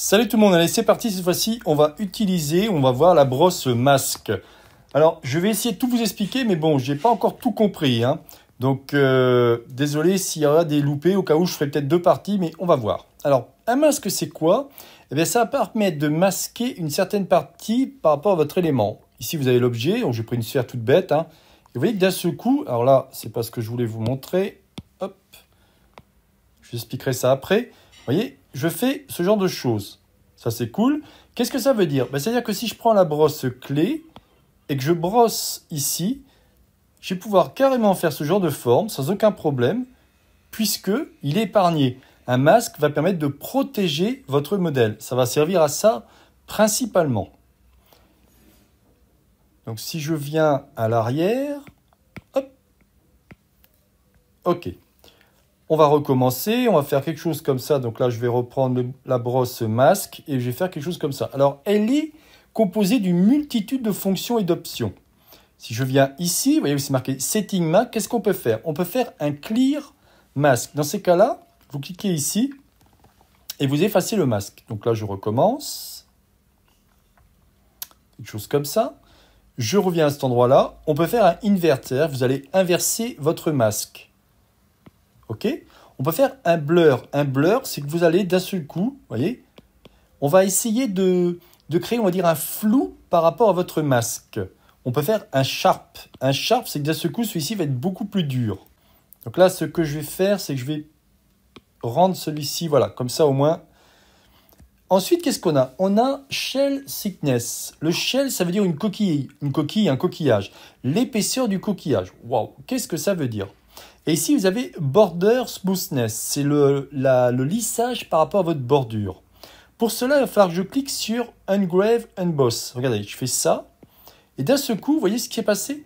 Salut tout le monde, allez c'est parti, cette fois-ci on va utiliser, on va voir la brosse masque. Alors je vais essayer de tout vous expliquer mais bon j'ai pas encore tout compris. Hein. Donc euh, désolé s'il y aura des loupés, au cas où je ferai peut-être deux parties mais on va voir. Alors un masque c'est quoi Eh bien ça permet de masquer une certaine partie par rapport à votre élément. Ici vous avez l'objet, j'ai pris une sphère toute bête. Hein. Et vous voyez que d'un seul coup, alors là c'est pas ce que je voulais vous montrer, hop, je vous expliquerai ça après. Vous voyez, je fais ce genre de choses. Ça, c'est cool. Qu'est-ce que ça veut dire ben, C'est-à-dire que si je prends la brosse clé et que je brosse ici, je vais pouvoir carrément faire ce genre de forme sans aucun problème, puisque il est épargné. Un masque va permettre de protéger votre modèle. Ça va servir à ça principalement. Donc si je viens à l'arrière, hop, ok. On va recommencer, on va faire quelque chose comme ça. Donc là, je vais reprendre la brosse masque et je vais faire quelque chose comme ça. Alors, elle est composée d'une multitude de fonctions et d'options. Si je viens ici, vous voyez, c'est marqué Setting Mask, qu'est-ce qu'on peut faire On peut faire un Clear Mask. Dans ces cas-là, vous cliquez ici et vous effacez le masque. Donc là, je recommence. Quelque chose comme ça. Je reviens à cet endroit-là. On peut faire un inverter. Vous allez inverser votre masque ok On peut faire un blur. Un blur, c'est que vous allez d'un seul coup, voyez, on va essayer de, de créer, on va dire, un flou par rapport à votre masque. On peut faire un sharp. Un sharp, c'est que d'un seul coup, celui-ci va être beaucoup plus dur. Donc là, ce que je vais faire, c'est que je vais rendre celui-ci, voilà, comme ça au moins. Ensuite, qu'est-ce qu'on a On a shell thickness. Le shell, ça veut dire une coquille, une coquille, un coquillage. L'épaisseur du coquillage. Waouh, qu'est-ce que ça veut dire et ici, vous avez border smoothness, c'est le, lissage par rapport à votre bordure. Pour cela, il va falloir que je clique sur Ungrave Boss. Regardez, je fais ça. Et d'un seul coup, vous voyez ce qui est passé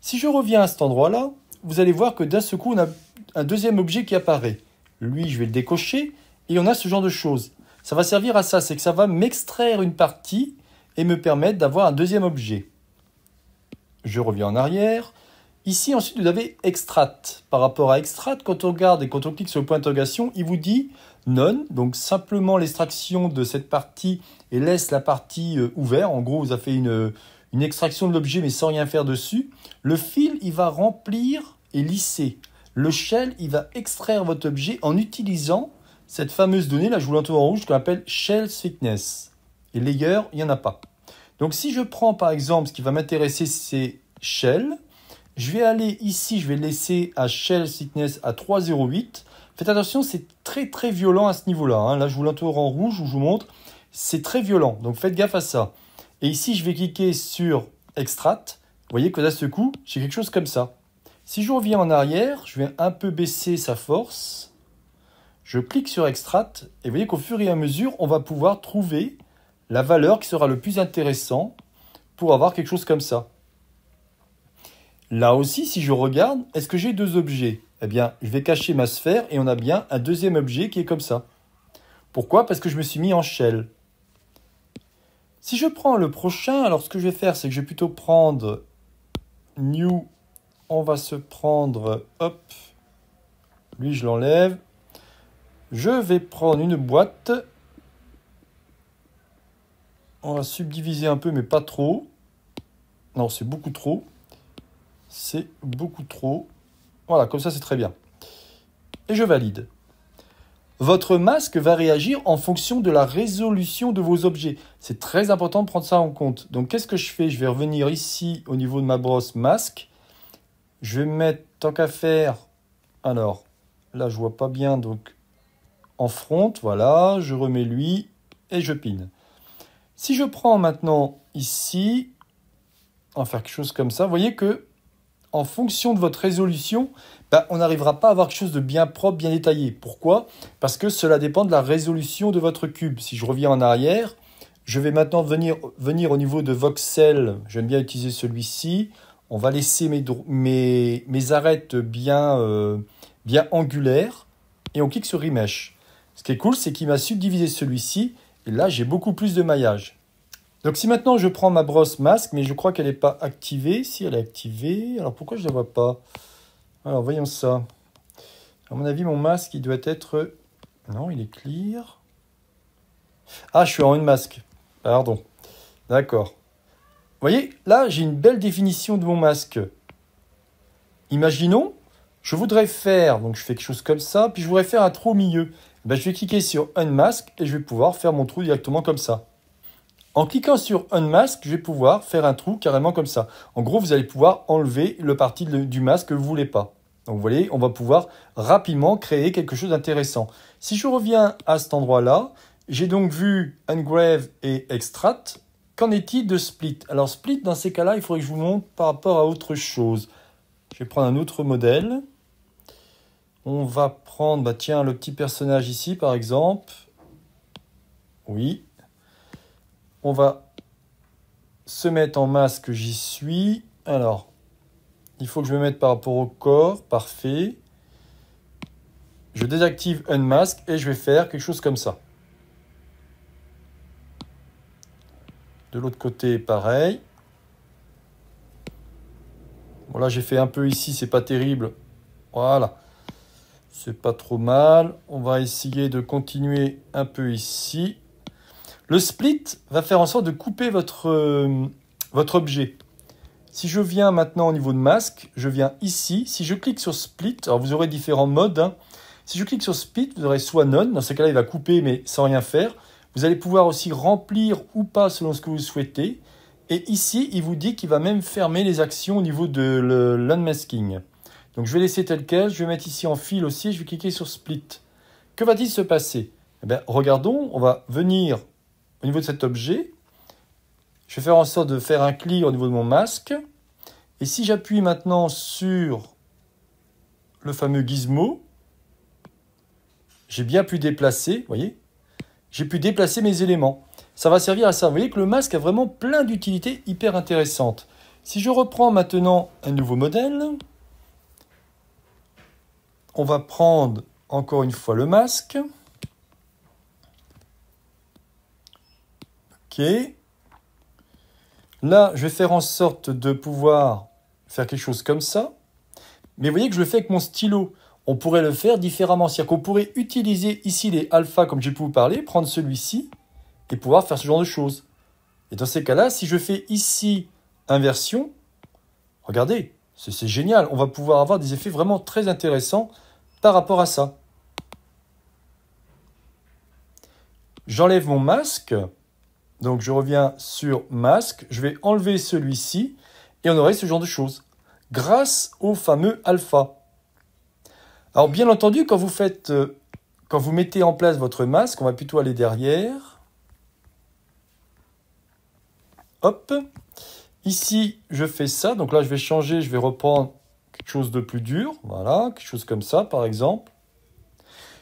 Si je reviens à cet endroit-là, vous allez voir que d'un seul coup, on a un deuxième objet qui apparaît. Lui, je vais le décocher. Et on a ce genre de choses. Ça va servir à ça, c'est que ça va m'extraire une partie et me permettre d'avoir un deuxième objet. Je reviens en arrière. Ici, ensuite, vous avez extract. Par rapport à extract, quand on regarde et quand on clique sur le point d'interrogation, il vous dit none, donc simplement l'extraction de cette partie et laisse la partie euh, ouverte. En gros, vous avez fait une, euh, une extraction de l'objet mais sans rien faire dessus. Le fil, il va remplir et lisser. Le shell, il va extraire votre objet en utilisant cette fameuse donnée, là je vous l'entends en rouge, qu'on appelle shell thickness. Et layer, il n'y en a pas. Donc si je prends par exemple, ce qui va m'intéresser, c'est shell. Je vais aller ici, je vais laisser à Shell Fitness à 3,08. Faites attention, c'est très très violent à ce niveau-là. Hein. Là, je vous l'entoure en rouge, je vous montre. C'est très violent, donc faites gaffe à ça. Et ici, je vais cliquer sur Extract. Vous voyez que là, ce coup, j'ai quelque chose comme ça. Si je reviens en arrière, je vais un peu baisser sa force. Je clique sur Extract. Et vous voyez qu'au fur et à mesure, on va pouvoir trouver la valeur qui sera le plus intéressant pour avoir quelque chose comme ça. Là aussi, si je regarde, est-ce que j'ai deux objets Eh bien, je vais cacher ma sphère et on a bien un deuxième objet qui est comme ça. Pourquoi Parce que je me suis mis en shell. Si je prends le prochain, alors ce que je vais faire, c'est que je vais plutôt prendre new, on va se prendre, hop, lui je l'enlève. Je vais prendre une boîte. On va subdiviser un peu, mais pas trop. Non, c'est beaucoup trop c'est beaucoup trop. Voilà, comme ça c'est très bien. Et je valide. Votre masque va réagir en fonction de la résolution de vos objets. C'est très important de prendre ça en compte. Donc qu'est-ce que je fais Je vais revenir ici au niveau de ma brosse masque. Je vais mettre, tant qu'à faire, alors là je vois pas bien, donc en front, voilà, je remets lui et je pine. Si je prends maintenant ici, on va faire quelque chose comme ça, vous voyez que en fonction de votre résolution, bah, on n'arrivera pas à avoir quelque chose de bien propre, bien détaillé. Pourquoi Parce que cela dépend de la résolution de votre cube. Si je reviens en arrière, je vais maintenant venir, venir au niveau de voxel. J'aime bien utiliser celui-ci. On va laisser mes, mes, mes arêtes bien, euh, bien angulaires et on clique sur Remesh. Ce qui est cool, c'est qu'il m'a subdivisé celui-ci et là, j'ai beaucoup plus de maillage. Donc si maintenant je prends ma brosse masque, mais je crois qu'elle n'est pas activée. Si elle est activée, alors pourquoi je ne la vois pas Alors voyons ça. À mon avis, mon masque, il doit être... Non, il est clear. Ah, je suis en une masque. Pardon. D'accord. Vous voyez, là, j'ai une belle définition de mon masque. Imaginons, je voudrais faire, donc je fais quelque chose comme ça, puis je voudrais faire un trou au milieu. Ben, je vais cliquer sur un masque et je vais pouvoir faire mon trou directement comme ça. En cliquant sur Unmask, je vais pouvoir faire un trou carrément comme ça. En gros, vous allez pouvoir enlever le parti du masque que vous voulez pas. Donc vous voyez, on va pouvoir rapidement créer quelque chose d'intéressant. Si je reviens à cet endroit-là, j'ai donc vu Ungrave et Extract. Qu'en est-il de Split Alors Split, dans ces cas-là, il faudrait que je vous montre par rapport à autre chose. Je vais prendre un autre modèle. On va prendre, bah tiens, le petit personnage ici, par exemple. Oui, on va se mettre en masque, j'y suis. Alors, il faut que je me mette par rapport au corps, parfait. Je désactive un masque et je vais faire quelque chose comme ça. De l'autre côté, pareil. Voilà, j'ai fait un peu ici, c'est pas terrible. Voilà. C'est pas trop mal. On va essayer de continuer un peu ici. Le split va faire en sorte de couper votre, euh, votre objet. Si je viens maintenant au niveau de masque, je viens ici. Si je clique sur split, alors vous aurez différents modes. Hein. Si je clique sur split, vous aurez soit none. Dans ce cas-là, il va couper mais sans rien faire. Vous allez pouvoir aussi remplir ou pas selon ce que vous souhaitez. Et ici, il vous dit qu'il va même fermer les actions au niveau de l'unmasking. Donc je vais laisser tel quel, je vais mettre ici en fil aussi, je vais cliquer sur Split. Que va-t-il se passer eh ben, Regardons, on va venir au niveau de cet objet, je vais faire en sorte de faire un clic au niveau de mon masque. Et si j'appuie maintenant sur le fameux gizmo, j'ai bien pu déplacer, vous voyez, j'ai pu déplacer mes éléments. Ça va servir à ça. Vous voyez que le masque a vraiment plein d'utilités hyper intéressantes. Si je reprends maintenant un nouveau modèle, on va prendre encore une fois le masque. Là, je vais faire en sorte de pouvoir faire quelque chose comme ça. Mais vous voyez que je le fais avec mon stylo. On pourrait le faire différemment. C'est-à-dire qu'on pourrait utiliser ici les alphas comme j'ai pu vous parler, prendre celui-ci et pouvoir faire ce genre de choses. Et dans ces cas-là, si je fais ici inversion, regardez, c'est génial. On va pouvoir avoir des effets vraiment très intéressants par rapport à ça. J'enlève mon masque. Donc je reviens sur masque, je vais enlever celui-ci et on aurait ce genre de choses grâce au fameux alpha. Alors bien entendu, quand vous faites euh, quand vous mettez en place votre masque, on va plutôt aller derrière. Hop. Ici, je fais ça. Donc là, je vais changer, je vais reprendre quelque chose de plus dur. Voilà, quelque chose comme ça, par exemple.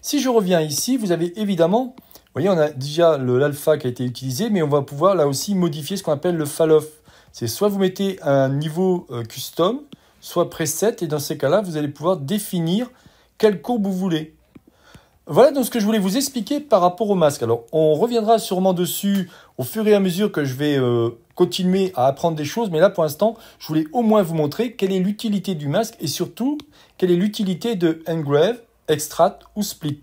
Si je reviens ici, vous avez évidemment vous voyez, on a déjà l'alpha qui a été utilisé, mais on va pouvoir là aussi modifier ce qu'on appelle le falloff. C'est soit vous mettez un niveau euh, custom, soit preset, et dans ces cas-là, vous allez pouvoir définir quelle courbe vous voulez. Voilà donc ce que je voulais vous expliquer par rapport au masque. Alors, on reviendra sûrement dessus au fur et à mesure que je vais euh, continuer à apprendre des choses, mais là, pour l'instant, je voulais au moins vous montrer quelle est l'utilité du masque et surtout, quelle est l'utilité de Engrave, Extract ou Split.